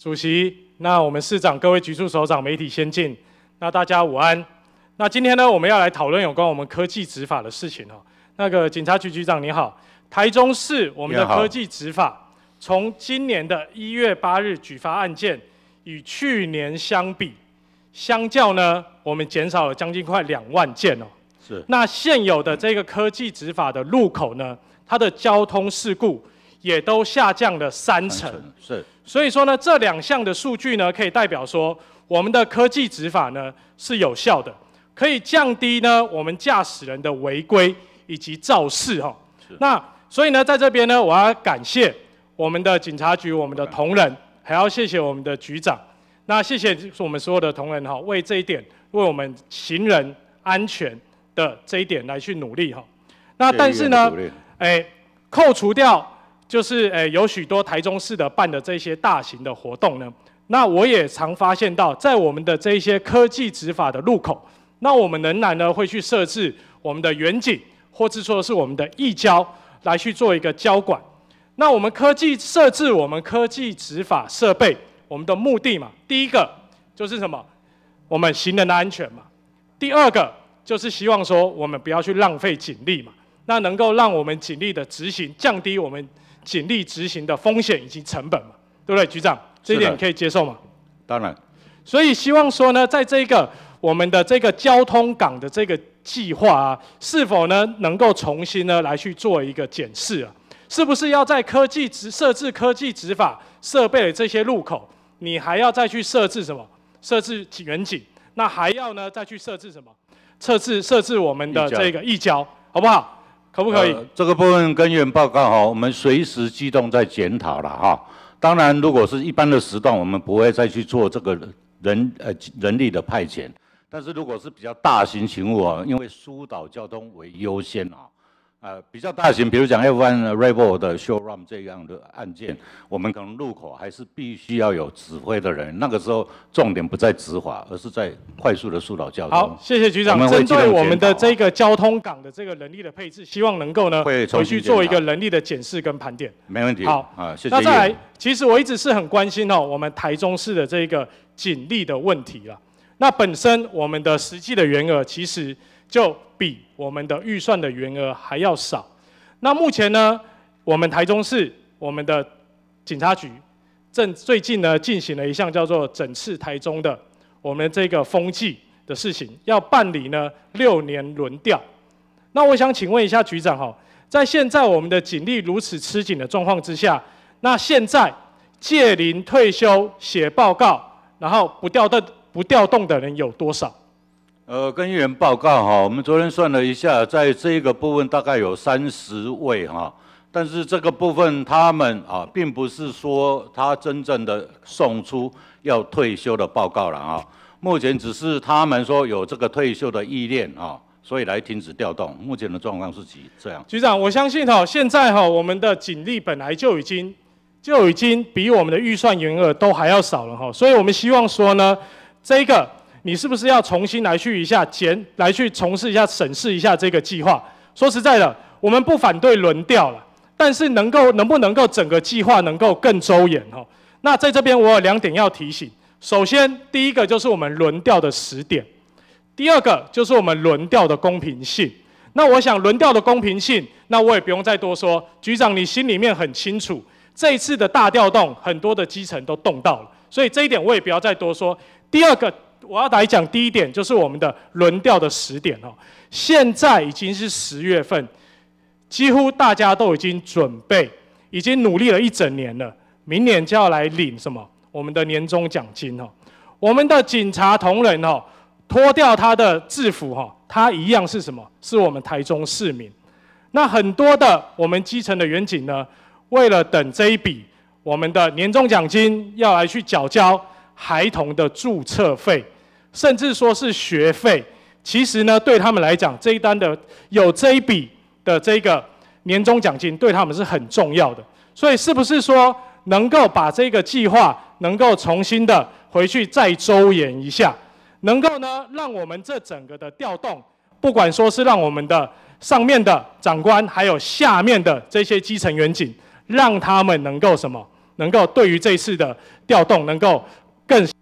主席，那我们市长、各位局处首长、媒体先进，那大家午安。那今天呢，我们要来讨论有关我们科技执法的事情哦。那个警察局局长你好，台中市我们的科技执法，从今年的一月八日举发案件，与去年相比，相较呢，我们减少了将近快两万件哦。是。那现有的这个科技执法的路口呢，它的交通事故。也都下降了三成，是，所以说呢，这两项的数据呢，可以代表说我们的科技执法呢是有效的，可以降低呢我们驾驶人的违规以及肇事哈。那所以呢，在这边呢，我要感谢我们的警察局我们的同仁，还要谢谢我们的局长。那谢谢我们所有的同仁哈，为这一点，为我们行人安全的这一点来去努力哈。那但是呢，哎，扣除掉。就是诶，有许多台中市的办的这些大型的活动呢，那我也常发现到，在我们的这一些科技执法的路口，那我们仍然呢会去设置我们的远景，或者说是我们的异交来去做一个交管。那我们科技设置我们科技执法设备，我们的目的嘛，第一个就是什么？我们行人的安全嘛。第二个就是希望说我们不要去浪费警力嘛。那能够让我们警力的执行降低我们警力执行的风险以及成本嘛？对不对，局长？这一点可以接受吗？当然。所以希望说呢，在这个我们的这个交通港的这个计划啊，是否呢能够重新呢来去做一个检视啊？是不是要在科技执设置科技执法设备的这些路口，你还要再去设置什么？设置警员警，那还要呢再去设置什么？设置设置我们的这个易交，好不好？可不可以？这个部分根源报告哦，我们随时机动在检讨了哈。当然，如果是一般的时段，我们不会再去做这个人呃人力的派遣。但是如果是比较大型请我，因为疏导交通为优先啊。呃，比较大型，比如讲 F1、Rebel 的 s h o r o Run 这样的案件，我们可能路口还是必须要有指挥的人。那个时候，重点不在执法，而是在快速的疏导交通。好，谢谢局长。针对我们的这个交通港的这个人力的配置，希望能够呢会回去做一个人力的检视跟盘点。没问题。好，啊，谢谢。那再来，其实我一直是很关心哦，我们台中市的这个警力的问题了。那本身我们的实际的员额其实就比我们的预算的员额还要少。那目前呢，我们台中市我们的警察局正最近呢进行了一项叫做整治台中的我们这个风气的事情，要办理呢六年轮调。那我想请问一下局长哈，在现在我们的警力如此吃紧的状况之下，那现在借龄退休写报告，然后不掉的不调动的人有多少？呃，跟议员报告哈，我们昨天算了一下，在这个部分大概有三十位哈。但是这个部分他们啊，并不是说他真正的送出要退休的报告了啊。目前只是他们说有这个退休的意念啊，所以来停止调动。目前的状况是几这样？局长，我相信哈，现在哈我们的警力本来就已经就已经比我们的预算员额都还要少了哈，所以我们希望说呢。这一个，你是不是要重新来去一下检，来去重事一下、审视一下这个计划？说实在的，我们不反对轮调了，但是能够能不能够整个计划能够更周延哈？那在这边我有两点要提醒：首先，第一个就是我们轮调的时点；第二个就是我们轮调的公平性。那我想轮调的公平性，那我也不用再多说。局长，你心里面很清楚，这一次的大调动，很多的基层都动到了，所以这一点我也不要再多说。第二个，我要来讲第一点，就是我们的轮调的时点哦。现在已经是十月份，几乎大家都已经准备，已经努力了一整年了。明年就要来领什么？我们的年终奖金哦。我们的警察同仁哦，脱掉他的制服哈，他一样是什么？是我们台中市民。那很多的我们基层的员警呢，为了等这一笔我们的年终奖金，要来去缴交。孩童的注册费，甚至说是学费，其实呢，对他们来讲，这一单的有这一笔的这个年终奖金，对他们是很重要的。所以，是不是说能够把这个计划能够重新的回去再周延一下，能够呢，让我们这整个的调动，不管说是让我们的上面的长官，还有下面的这些基层员警，让他们能够什么，能够对于这次的调动能够。更